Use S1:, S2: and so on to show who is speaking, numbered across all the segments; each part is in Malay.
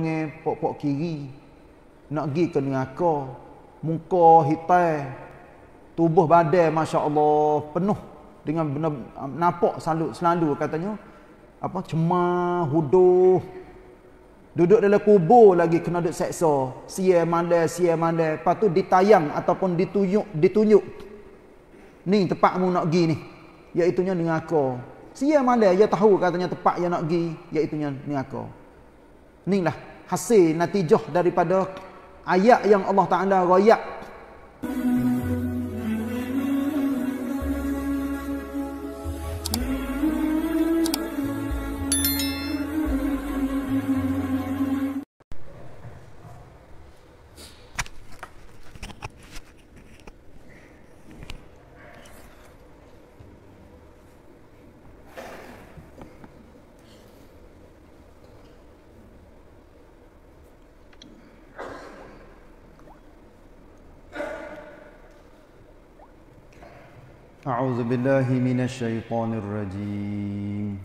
S1: dengan pok-pok kiri nak pergi ke neraka muka hitam tubuh badai masya-Allah penuh dengan benar napok selalu selalu katanya apa cemah huduh duduk dalam kubur lagi kena duduk seksa sia mande sia mande lepas tu ditayang ataupun ditunjuk ditunjuk ni tempat mu nak pergi ni iaitu nya neraka sia mande ya tahu katanya tempat yang nak pergi iaitu nya neraka inilah hasil natijah daripada ayat yang Allah Ta'ala rayak أعوذ بالله من الشيطان الرجيم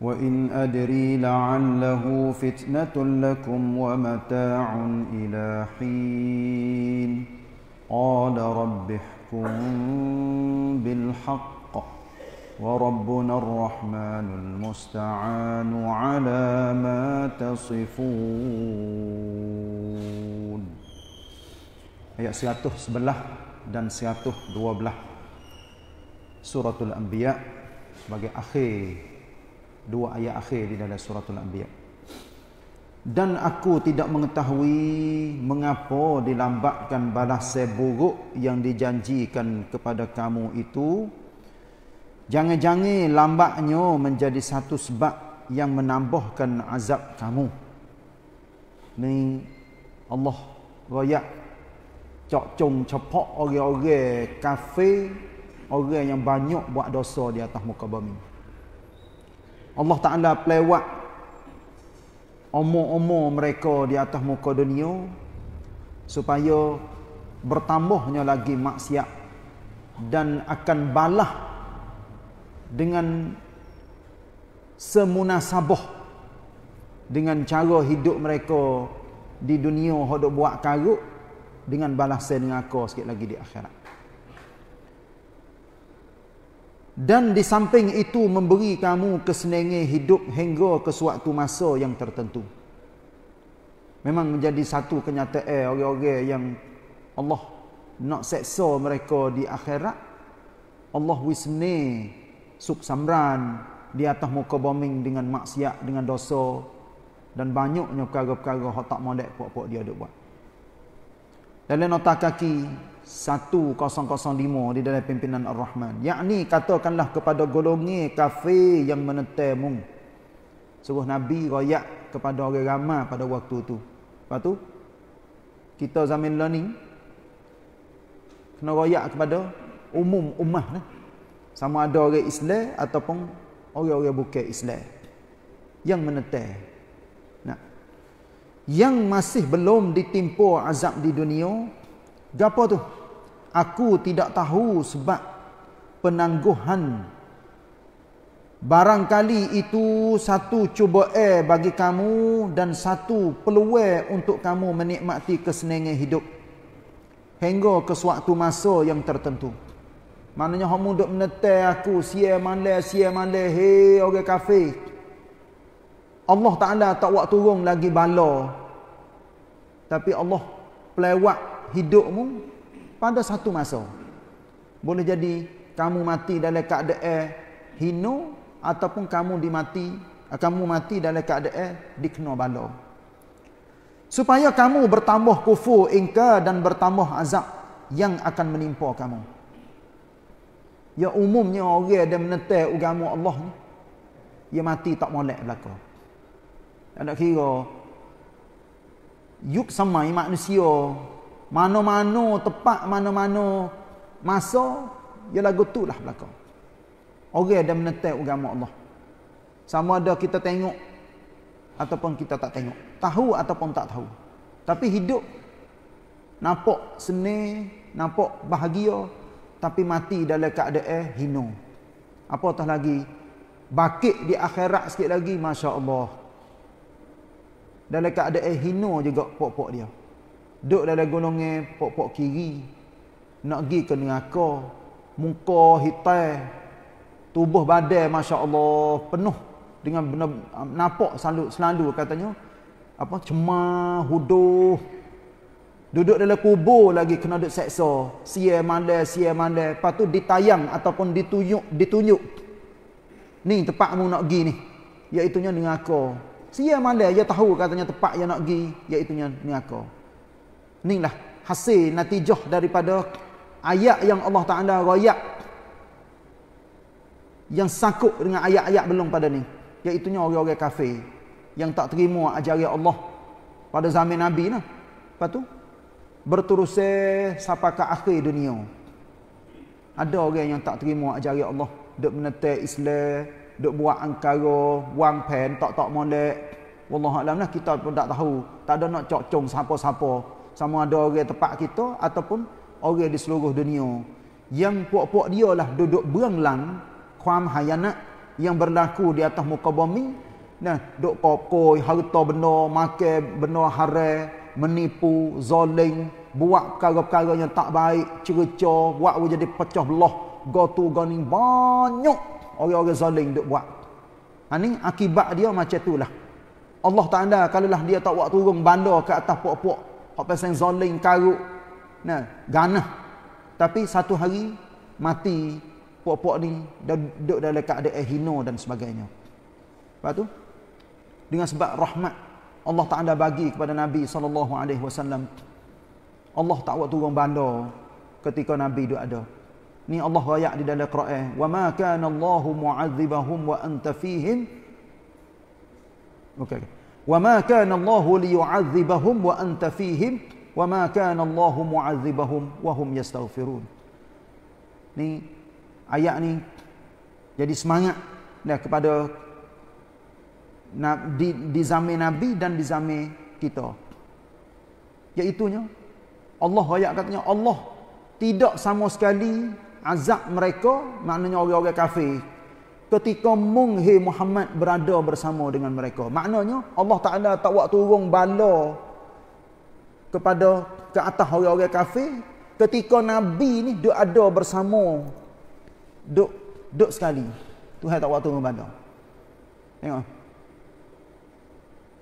S1: وإن أدري لعله فتنة لكم ومتاع إلى حين قال رب احكم بالحق وربنا الرحمن المستعان على ما تصفون Ayat 111 dan 112 suratul anbiya sebagai akhir dua ayat akhir di dalam suratul anbiya dan aku tidak mengetahui mengapa dilambatkan balas seburuk yang dijanjikan kepada kamu itu jangan-jangan lambatnya menjadi satu sebab yang menambahkan azab kamu ni Allah royak cak cung cepak orang-orang kafir orang yang banyak buat dosa di atas muka bumi Allah Taala pelewat umur-umur mereka di atas muka dunia supaya bertambahnya lagi maksiat dan akan balah dengan semunasabah dengan cara hidup mereka di dunia hodok buat karuk dengan balasan dengan aku sikit lagi di akhirat. Dan di samping itu memberi kamu kesenangi hidup hingga ke suatu masa yang tertentu. Memang menjadi satu kenyataan orang-orang yang Allah nak seksa mereka di akhirat. Allah wisni suk samran di atas muka bombing dengan maksiat, dengan dosa. Dan banyaknya perkara-perkara yang tak mau dek puak dia duk buat. Dalam nota kaki 1005 di dalam pimpinan Ar-Rahman. Yang ni katakanlah kepada golongi kafe yang menetemu. Suruh Nabi rakyat kepada orang ramah pada waktu itu. Lepas tu kita zaman learning kena rakyat kepada umum ummah. Ne? Lah. Sama ada orang Islam ataupun orang-orang bukan Islam yang menetemu yang masih belum ditimpa azab di dunia apa tu aku tidak tahu sebab penangguhan barangkali itu satu cuba cubaan bagi kamu dan satu peluang untuk kamu menikmati kesenangan hidup hingga ke suatu masa yang tertentu maknanya kamu duk menetai aku sia malas sia malas hei orang kafir Allah Ta'ala tak buat turun lagi bala. Tapi Allah pelewat hidupmu pada satu masa. Boleh jadi kamu mati dalam keadaan hino ataupun kamu dimati kamu mati dalam keadaan dikena bala. Supaya kamu bertambah kufur, ingka dan bertambah azab yang akan menimpa kamu. Ya umumnya orang yang menetap agama Allah ni, ia mati tak molek belakang. Tak kira. Yuk samai manusia. Mana-mana tepat mana-mana masa ya lagu tu lah belakang. Orang ada menetap agama Allah. Sama ada kita tengok ataupun kita tak tengok. Tahu ataupun tak tahu. Tapi hidup nampak seni, nampak bahagia tapi mati dalam keadaan hina. Apa tah lagi? Bakit di akhirat sikit lagi, masya-Allah dalam keadaan hina juga pok-pok dia. Duduk dalam golongan pok-pok kiri. Nak pergi ke neraka. Muka hitam. Tubuh badai Masya Allah penuh. Dengan benar, napok selalu, selalu katanya. apa Cemah, huduh. Duduk dalam kubur lagi kena duduk seksa. Sia mandai, sia mandai. Lepas tu ditayang ataupun ditunjuk. ditunjuk. Ni tempat kamu nak pergi ni. Iaitunya neraka. Neraka. Sia mana dia tahu katanya tempat yang nak pergi iaitu ni aku. Inilah hasil natijah daripada ayat yang Allah Taala royak yang sakuk dengan ayat-ayat belum pada ni iaitu orang-orang kafir yang tak terima ajaran Allah pada zaman Nabi nah. Lepas tu berterusan sampai ke akhir dunia. Ada orang yang tak terima ajaran Allah, dak menetek Islam, duk buat angkara, buang pen, tak-tak molek. alam lah kita pun tak tahu. Tak ada nak cocong siapa-siapa. Sama ada orang tempat kita ataupun orang di seluruh dunia. Yang puak-puak dia lah duduk berenglang kuam hayanak yang berlaku di atas muka bumi. Nah, duk kokoi, harta benda, makan benda haram, menipu, zoling, buat perkara-perkara yang tak baik, cerca, buat jadi pecah belah, gotu gani banyak orang-orang zalim duk buat. Ha ni akibat dia macam itulah. Allah Taala kalaulah dia tak buat turun bandar ke atas puak-puak, hak pasal zalim karuk. Nah, ganah. Tapi satu hari mati puak-puak ni dan duduk dalam keadaan hina dan sebagainya. Lepas tu dengan sebab rahmat Allah Taala bagi kepada Nabi sallallahu alaihi wasallam Allah tak buat turun bandar ketika Nabi duduk ada ni Allah ayat di dalam Quran wa ma kana Allah mu'adzibahum wa anta fihim okey wa ma kana Allah liyu'adzibahum wa anta fihim wa ma kana Allah mu'adzibahum wa hum yastaghfirun ni ayat ni jadi semangat dah kepada di, di zaman Nabi dan di zaman kita iaitu Allah ayat katanya Allah tidak sama sekali azab mereka maknanya orang-orang kafir ketika munghi Muhammad berada bersama dengan mereka maknanya Allah Taala tak waktu turun bala kepada ke atas orang-orang kafir ketika nabi ni duk ada bersama duk duk sekali Tuhan tak waktu turun bala tengok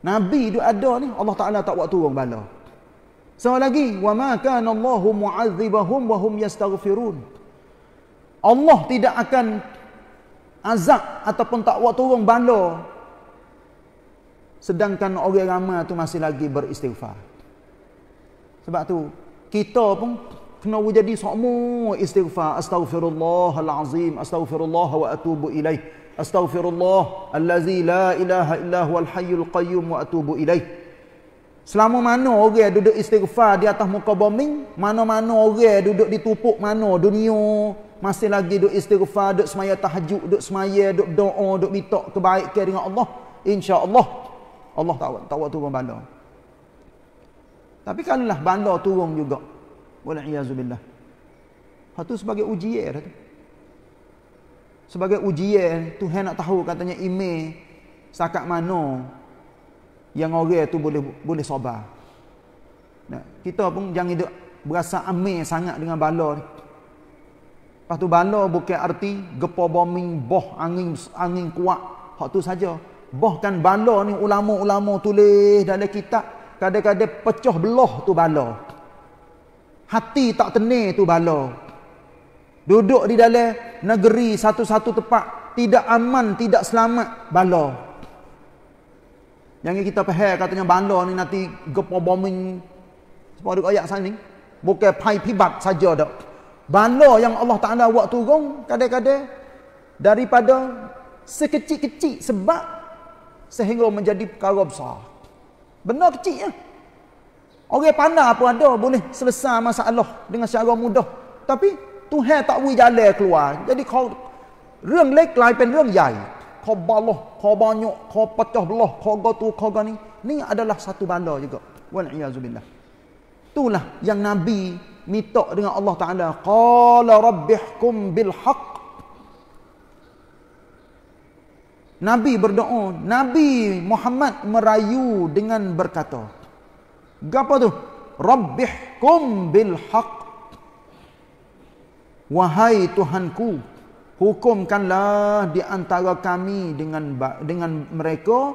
S1: nabi duk ada ni Allah Taala tak waktu turun bala sama lagi wa ma kana Allahu mu'adzibahum wa hum yastaghfirun Allah tidak akan azab ataupun tak waktu turun bala sedangkan orang ramai tu masih lagi beristighfar sebab tu kita pun kena jadi semua istighfar astaghfirullahalazim astaghfirullah wa atubu ilaih astaghfirullah allazi la ilaha illa huwal hayyul qayyum wa atubu ilaih selama mana orang duduk istighfar di atas muka bombing mana-mana orang duduk ditupuk mana dunia masih lagi duk istighfar, duk semaya tahajud, duk semaya, duk doa, duk minta kebaikan dengan Allah, insya-Allah Allah tahu, tahu turun bandar. Tapi kan lah bandar turun juga. Wala iyazu billah. Itu sebagai ujian tu. Sebagai ujian, Tuhan nak tahu katanya ime, sakat mana yang orang tu boleh boleh sabar. Nah, kita pun jangan duk berasa ame sangat dengan bala ni. Lepas tu bala bukan arti gepo bombing, boh angin angin kuat. Hak tu saja. kan bala ni ulama-ulama tulis dalam kitab kadang-kadang pecah belah tu bala. Hati tak tenang tu bala. Duduk di dalam negeri satu-satu tempat tidak aman, tidak selamat bala. Yang kita faham katanya bala ni nanti gepo bombing. Sebab ayat sana ni. Bukan pai pibat saja dah. Bala yang Allah Ta'ala buat turun kadang-kadang daripada sekecil-kecil sebab sehingga menjadi perkara besar. Benar kecil ya. Orang pandai apa ada boleh selesai masalah dengan secara mudah. Tapi Tuhan tak boleh jalan keluar. Jadi kau Rung lek lain pun rung yai. Khabarlah, khabarnya, khabatah Allah, kau tu, kau gani. Ini adalah satu bala juga. Wal'iyazubillah. Itulah yang Nabi minta dengan Allah Taala qala rabbihkum bil haqq Nabi berdoa Nabi Muhammad merayu dengan berkata Gapo tu rabbihkum bil haqq Wahai Tuhanku hukumkanlah di antara kami dengan dengan mereka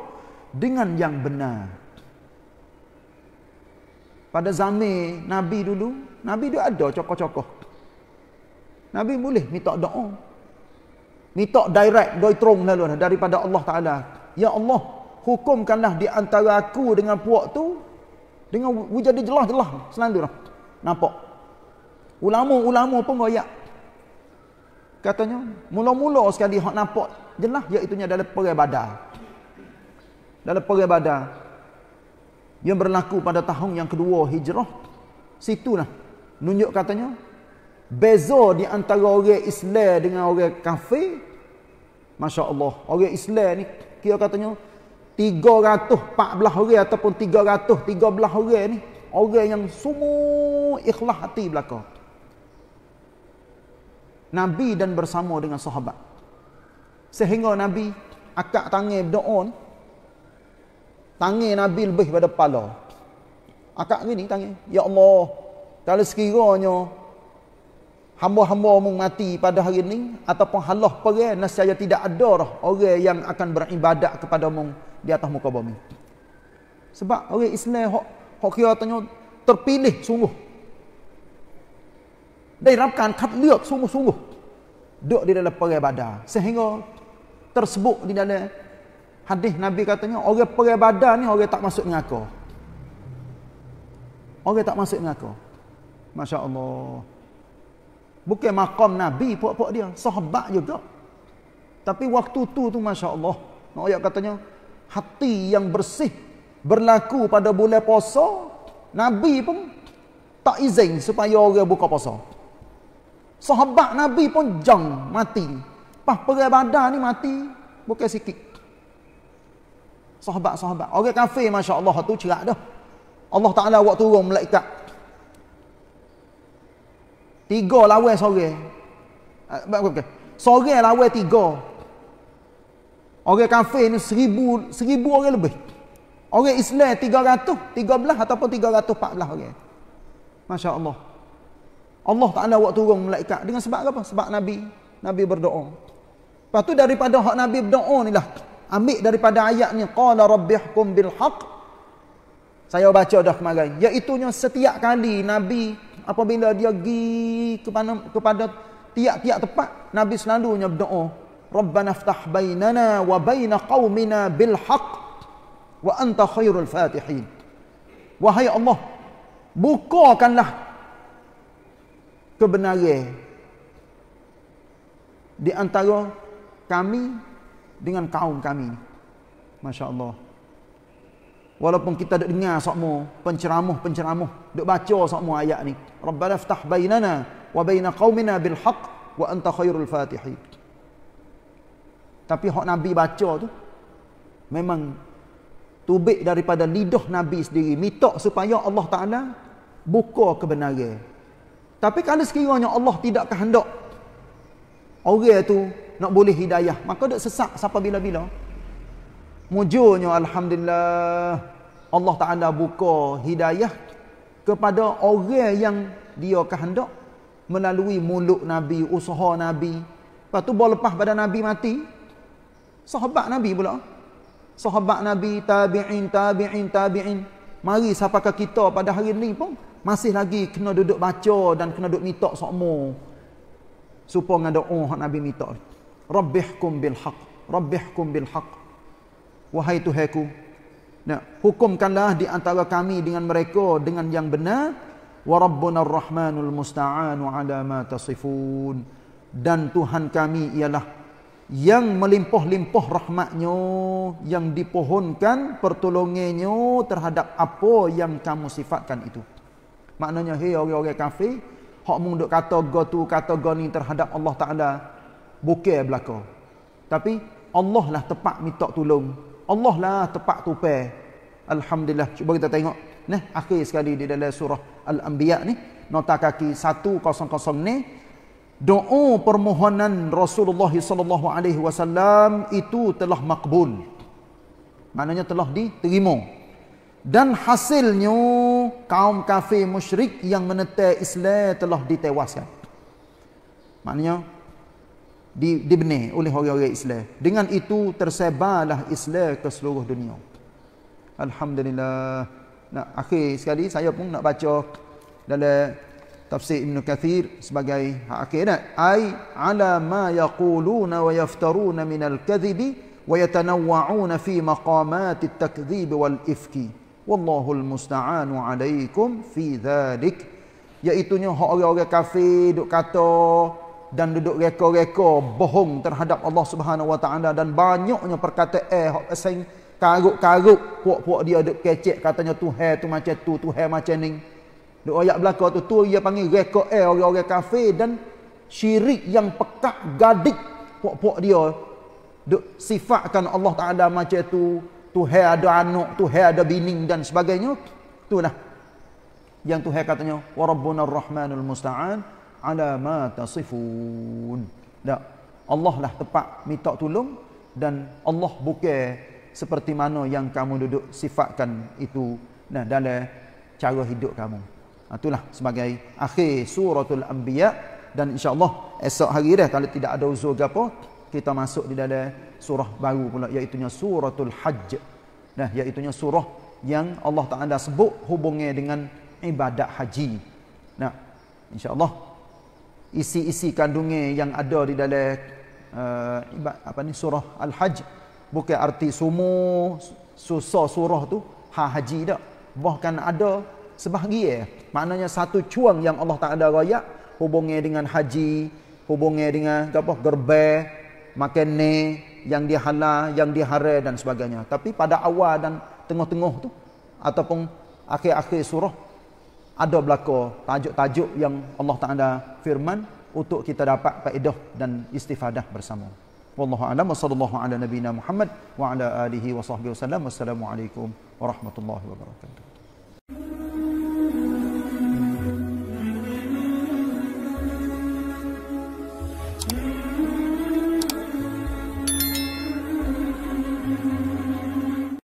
S1: dengan yang benar Pada zaman Nabi dulu Nabi dia ada cokoh-cokoh. Nabi boleh minta doa. Minta direct doi terung lalu daripada Allah Ta'ala. Ya Allah, hukumkanlah di antara aku dengan puak tu dengan wujud jelah-jelah selalu. Nampak? Ulama-ulama pun royak. Katanya, mula-mula sekali hak nampak jelah iaitu dalam perai badar. Dalam perai badar yang berlaku pada tahun yang kedua hijrah, situlah nunjuk katanya beza di antara orang Islam dengan orang kafir masya-Allah orang Islam ni kira katanya 314 orang ataupun 313 orang ni orang yang semua ikhlas hati belaka Nabi dan bersama dengan sahabat sehingga Nabi akak tangan berdoa ni tangan Nabi lebih pada kepala akak gini tangan ya Allah kalau sekiranya hamba-hamba mung mati pada hari ini ataupun halah perang nescaya tidak ada dah orang yang akan beribadat kepada mung di atas muka bumi. Sebab orang Islam hok hok kira tanya terpilih sungguh. Dirapkan khat lihat sungguh-sungguh. Duk di dalam perang badan, sehingga tersebut di dalam hadis Nabi katanya orang perang badan ni orang tak masuk neraka. Orang tak masuk neraka. Masya Allah. Bukan makam Nabi puak-puak dia. Sahabat juga. Tapi waktu tu tu Masya Allah. Ayat katanya, hati yang bersih berlaku pada bulan puasa, Nabi pun tak izin supaya orang buka puasa. Sahabat Nabi pun jang mati. Pah perai badan ni mati, bukan sikit. Sahabat-sahabat. Orang kafir Masya Allah tu cerak dah. Allah Ta'ala waktu turun melekat Tiga lawa sore. Okay. Ah, sore lawa tiga. Orang kafir ni seribu, seribu orang lebih. Orang Islam tiga ratus, tiga belah ataupun tiga ratus empat belah orang. Masya Allah. Allah ada waktu turun malaikat. Dengan sebab apa? Sebab Nabi. Nabi berdoa. Lepas tu daripada hak Nabi berdoa ni lah. Ambil daripada ayat ni. Qala rabbihkum bilhaq. Saya baca dah kemarin. Iaitunya setiap kali Nabi apabila dia pergi kepada, kepada tiap-tiap tempat Nabi selalunya berdoa Rabbana ftah bainana wa baina qawmina bilhaq wa anta khairul fatihin wahai Allah bukakanlah kebenaran di antara kami dengan kaum kami ni. Masya Allah. Walaupun kita dah dengar semua penceramah-penceramah dah baca semua ayat ni. Rabbana iftah bainana wa baina qaumina bil haqq wa anta khairul fatihin. Tapi hak Nabi baca tu memang tubik daripada lidah Nabi sendiri minta supaya Allah Taala buka kebenaran. Tapi kalau sekiranya Allah tidak kehendak orang tu nak boleh hidayah, maka dak sesak siapa bila-bila. Mujurnya Alhamdulillah Allah Ta'ala buka hidayah Kepada orang yang dia kehendak Melalui mulut Nabi, usaha Nabi Lepas tu berlepas pada Nabi mati Sahabat Nabi pula Sahabat Nabi, tabi'in, tabi'in, tabi'in Mari siapakah kita pada hari ini pun Masih lagi kena duduk baca dan kena duduk minta sokmo Supaya ada orang Nabi minta Rabbihkum bilhaq Rabbihkum bilhaq wahai tuhanku nah hukumkanlah di antara kami dengan mereka dengan yang benar wa rabbunar rahmanul musta'anu ala ma tasifun dan tuhan kami ialah yang melimpah-limpah rahmatnya yang dipohonkan pertolongannya terhadap apa yang kamu sifatkan itu maknanya hei orang-orang kafir hak mung duk kata go tu kata go ni terhadap Allah Taala bukan belaka tapi Allah lah tepat minta tolong Allah lah tepat tupai. Alhamdulillah. Cuba kita tengok. Nah, akhir sekali di dalam surah Al-Anbiya ni. Nota kaki 100 ni. Doa permohonan Rasulullah SAW itu telah makbul. Maknanya telah diterima. Dan hasilnya kaum kafir musyrik yang menetai Islam telah ditewaskan. Maknanya di, dibenih oleh orang-orang Islam. Dengan itu tersebarlah Islam ke seluruh dunia. Alhamdulillah. Nah, akhir sekali saya pun nak baca dalam tafsir Ibn Kathir sebagai akhir. Ay ala ma yaquluna wa yaftaruna minal kathibi wa yatanawwa'una fi maqamati takzibi wal ifki. Wallahu almusta'anu alaikum fi dhalik. Iaitunya orang-orang kafir duk kata dan duduk reka-reka bohong terhadap Allah Subhanahu Wa Taala dan banyaknya perkataan eh hok sing karuk-karuk puak-puak dia duk kecek katanya Tuhan tu macam tu Tuhan macam ni. Duk ayat belaka tu tu dia panggil reka eh orang-orang kafir dan syirik yang pekak gadik puak-puak dia duk sifatkan Allah Taala macam tu Tuhan ada anak, Tuhan ada bini dan sebagainya. Tu lah. Yang Tuhan katanya, "Wa rabbuna rahmanul musta'an." ala ma tasifun. Tak. Allah lah tepat minta tolong dan Allah bukan seperti mana yang kamu duduk sifatkan itu nah dalam cara hidup kamu. Ah, itulah sebagai akhir suratul anbiya dan insyaallah esok hari dah kalau tidak ada uzur apa kita masuk di dalam surah baru pula iaitu suratul hajj. Nah iaitu surah yang Allah Taala sebut hubungnya dengan ibadat haji. Nah insyaallah isi-isi kandungnya yang ada di dalam uh, apa ni surah al-hajj bukan arti semua susah surah tu ha haji dak bahkan ada sebahagian maknanya satu cuang yang Allah Taala raya hubungnya dengan haji hubungnya dengan apa gerbe, makan ni yang dihala yang diharam dan sebagainya tapi pada awal dan tengah-tengah tu ataupun akhir-akhir surah ada belakang tajuk-tajuk yang Allah Ta'ala firman untuk kita dapat faedah dan istifadah bersama. Wallahu a'lam wa sallallahu ala nabiyyina Muhammad wa ala alihi wa sahbihi wasallam. Wassalamualaikum warahmatullahi wabarakatuh.